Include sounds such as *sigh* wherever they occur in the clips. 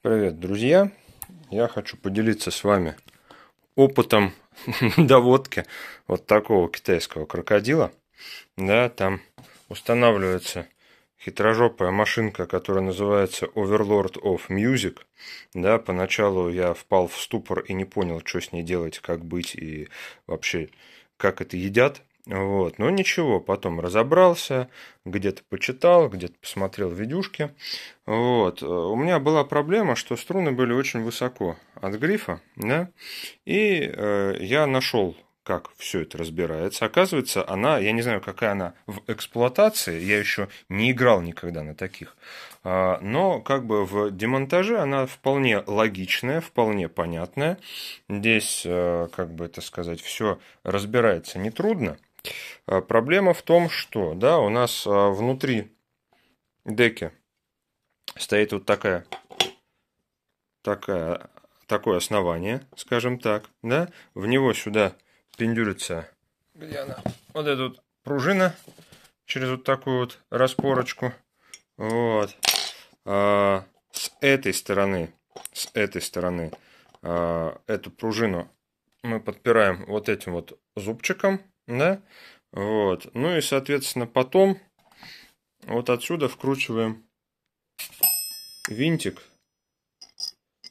Привет, друзья! Я хочу поделиться с вами опытом *laughs* доводки вот такого китайского крокодила. Да, там устанавливается хитрожопая машинка, которая называется Overlord of Music. Да, поначалу я впал в ступор и не понял, что с ней делать, как быть и вообще как это едят. Вот. Но ну, ничего, потом разобрался, где-то почитал, где-то посмотрел видюшки. Вот. Э, у меня была проблема, что струны были очень высоко от грифа, да, и э, я нашел как все это разбирается. Оказывается, она, я не знаю, какая она в эксплуатации, я еще не играл никогда на таких, а, но как бы в демонтаже она вполне логичная, вполне понятная. Здесь, э, как бы это сказать, все разбирается нетрудно. Э, проблема в том, что да, у нас э, внутри деки стоит вот такая, такая, такое основание, скажем так. Да? В него сюда пендюрится где она? Вот эта вот пружина через вот такую вот распорочку. Вот. А, с этой стороны, с этой стороны а, эту пружину мы подпираем вот этим вот зубчиком, да, вот. Ну и, соответственно, потом вот отсюда вкручиваем винтик,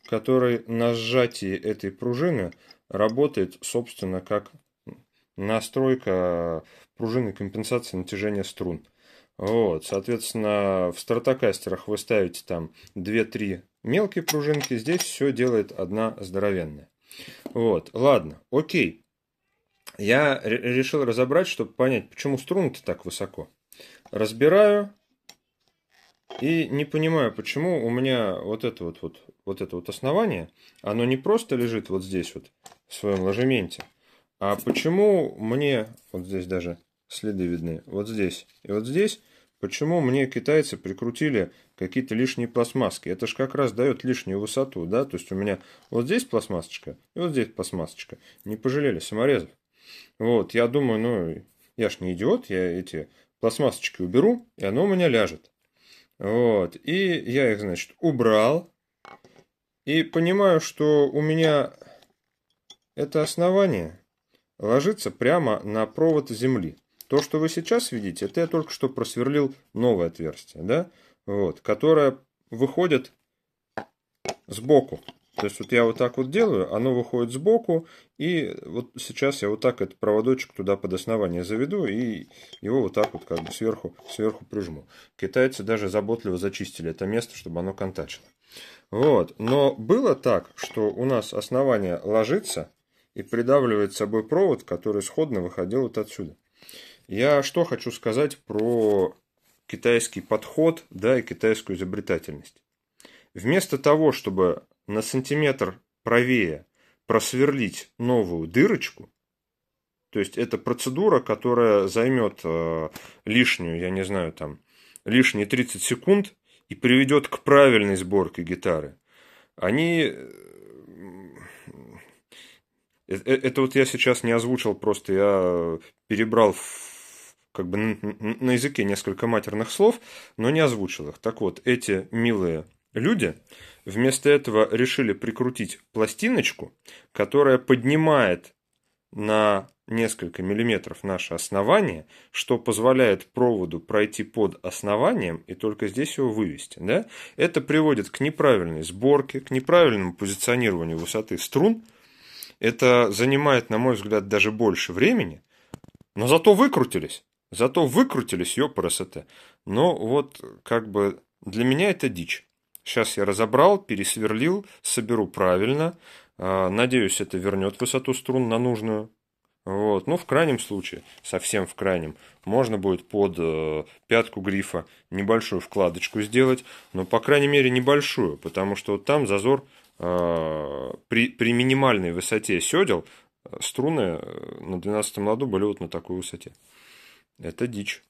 который на сжатии этой пружины работает, собственно, как настройка пружины компенсации натяжения струн. Вот, соответственно, в стратокастерах вы ставите там 2-3 мелкие пружинки, здесь все делает одна здоровенная. Вот, ладно, окей я решил разобрать, чтобы понять, почему струны-то так высоко. Разбираю и не понимаю, почему у меня вот это вот, вот, вот это вот основание, оно не просто лежит вот здесь вот в своем ложементе, а почему мне, вот здесь даже следы видны, вот здесь и вот здесь, почему мне китайцы прикрутили какие-то лишние пластмасски? Это же как раз дает лишнюю высоту, да? То есть у меня вот здесь пластмассочка и вот здесь пластмассочка. Не пожалели саморезов. Вот, я думаю, ну, я ж не идиот, я эти пластмассочки уберу, и оно у меня ляжет. Вот, и я их, значит, убрал. И понимаю, что у меня это основание ложится прямо на провод земли. То, что вы сейчас видите, это я только что просверлил новое отверстие, да? Вот, которое выходит сбоку. То есть вот я вот так вот делаю, оно выходит сбоку, и вот сейчас я вот так этот проводочек туда под основание заведу, и его вот так вот как бы сверху, сверху прижму. Китайцы даже заботливо зачистили это место, чтобы оно контачило. Вот, но было так, что у нас основание ложится и придавливает собой провод, который сходно выходил вот отсюда. Я что хочу сказать про китайский подход, да, и китайскую изобретательность. Вместо того, чтобы на сантиметр правее просверлить новую дырочку, то есть это процедура, которая займет э, лишнюю, я не знаю, там, лишние 30 секунд и приведет к правильной сборке гитары. Они... Это, э, э, это вот я сейчас не озвучил, просто я перебрал как бы на языке несколько матерных слов, но не озвучил их. Так вот, эти милые Люди вместо этого решили прикрутить пластиночку, которая поднимает на несколько миллиметров наше основание, что позволяет проводу пройти под основанием и только здесь его вывести. Да? Это приводит к неправильной сборке, к неправильному позиционированию высоты струн. Это занимает, на мой взгляд, даже больше времени, но зато выкрутились. Зато выкрутились, ёпарасоте. Но вот как бы для меня это дичь. Сейчас я разобрал, пересверлил, соберу правильно. А, надеюсь, это вернет высоту струн на нужную. Вот. Ну, в крайнем случае, совсем в крайнем, можно будет под э, пятку грифа небольшую вкладочку сделать, но, по крайней мере, небольшую, потому что вот там зазор э, при, при минимальной высоте седел, э, струны на 12 ладу были вот на такой высоте. Это дичь.